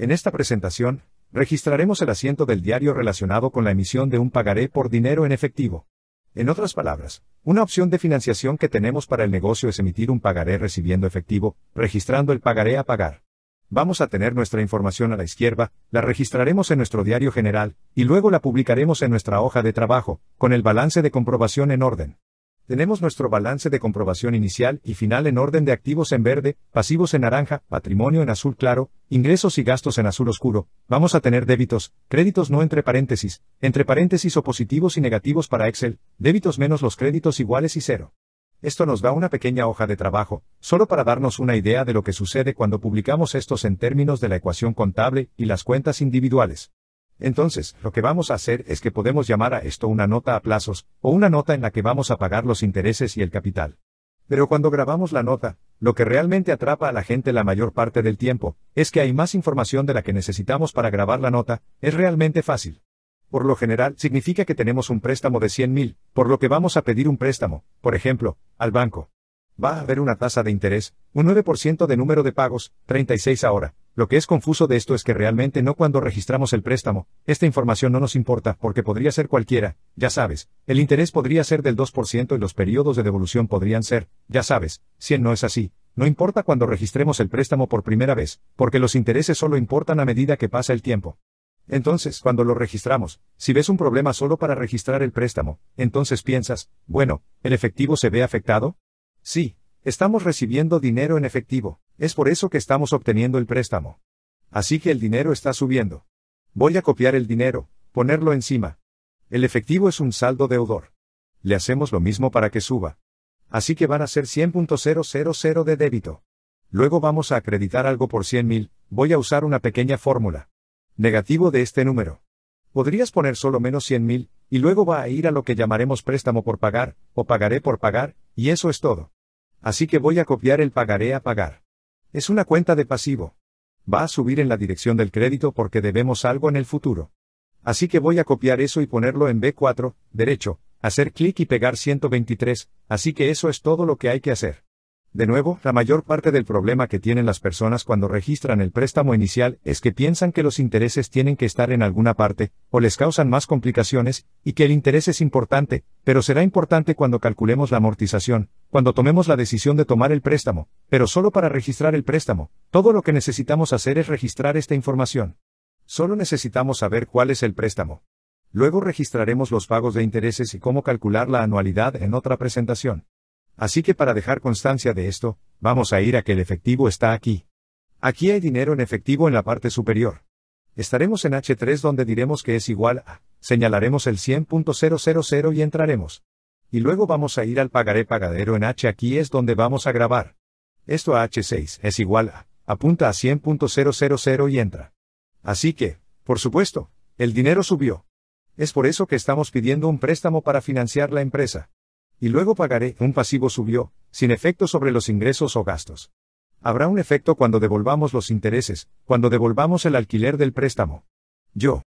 En esta presentación, registraremos el asiento del diario relacionado con la emisión de un pagaré por dinero en efectivo. En otras palabras, una opción de financiación que tenemos para el negocio es emitir un pagaré recibiendo efectivo, registrando el pagaré a pagar. Vamos a tener nuestra información a la izquierda, la registraremos en nuestro diario general, y luego la publicaremos en nuestra hoja de trabajo, con el balance de comprobación en orden. Tenemos nuestro balance de comprobación inicial y final en orden de activos en verde, pasivos en naranja, patrimonio en azul claro, ingresos y gastos en azul oscuro. Vamos a tener débitos, créditos no entre paréntesis, entre paréntesis o positivos y negativos para Excel, débitos menos los créditos iguales y cero. Esto nos da una pequeña hoja de trabajo, solo para darnos una idea de lo que sucede cuando publicamos estos en términos de la ecuación contable y las cuentas individuales. Entonces, lo que vamos a hacer es que podemos llamar a esto una nota a plazos, o una nota en la que vamos a pagar los intereses y el capital. Pero cuando grabamos la nota, lo que realmente atrapa a la gente la mayor parte del tiempo, es que hay más información de la que necesitamos para grabar la nota, es realmente fácil. Por lo general, significa que tenemos un préstamo de 100,000, mil, por lo que vamos a pedir un préstamo, por ejemplo, al banco. Va a haber una tasa de interés, un 9% de número de pagos, 36 ahora, lo que es confuso de esto es que realmente no cuando registramos el préstamo, esta información no nos importa porque podría ser cualquiera, ya sabes, el interés podría ser del 2% y los periodos de devolución podrían ser, ya sabes, si no es así, no importa cuando registremos el préstamo por primera vez, porque los intereses solo importan a medida que pasa el tiempo. Entonces, cuando lo registramos, si ves un problema solo para registrar el préstamo, entonces piensas, bueno, ¿el efectivo se ve afectado? Sí, estamos recibiendo dinero en efectivo. Es por eso que estamos obteniendo el préstamo. Así que el dinero está subiendo. Voy a copiar el dinero, ponerlo encima. El efectivo es un saldo deudor. Le hacemos lo mismo para que suba. Así que van a ser 100.000 de débito. Luego vamos a acreditar algo por 100.000, voy a usar una pequeña fórmula. Negativo de este número. Podrías poner solo menos 100.000, y luego va a ir a lo que llamaremos préstamo por pagar, o pagaré por pagar, y eso es todo. Así que voy a copiar el pagaré a pagar. Es una cuenta de pasivo. Va a subir en la dirección del crédito porque debemos algo en el futuro. Así que voy a copiar eso y ponerlo en B4, derecho, hacer clic y pegar 123, así que eso es todo lo que hay que hacer. De nuevo, la mayor parte del problema que tienen las personas cuando registran el préstamo inicial es que piensan que los intereses tienen que estar en alguna parte, o les causan más complicaciones, y que el interés es importante, pero será importante cuando calculemos la amortización, cuando tomemos la decisión de tomar el préstamo, pero solo para registrar el préstamo, todo lo que necesitamos hacer es registrar esta información. Solo necesitamos saber cuál es el préstamo. Luego registraremos los pagos de intereses y cómo calcular la anualidad en otra presentación. Así que para dejar constancia de esto, vamos a ir a que el efectivo está aquí. Aquí hay dinero en efectivo en la parte superior. Estaremos en H3 donde diremos que es igual a, señalaremos el 100.000 y entraremos. Y luego vamos a ir al pagaré pagadero en H aquí es donde vamos a grabar. Esto a H6 es igual a, apunta a 100.000 y entra. Así que, por supuesto, el dinero subió. Es por eso que estamos pidiendo un préstamo para financiar la empresa y luego pagaré, un pasivo subió, sin efecto sobre los ingresos o gastos. Habrá un efecto cuando devolvamos los intereses, cuando devolvamos el alquiler del préstamo. Yo.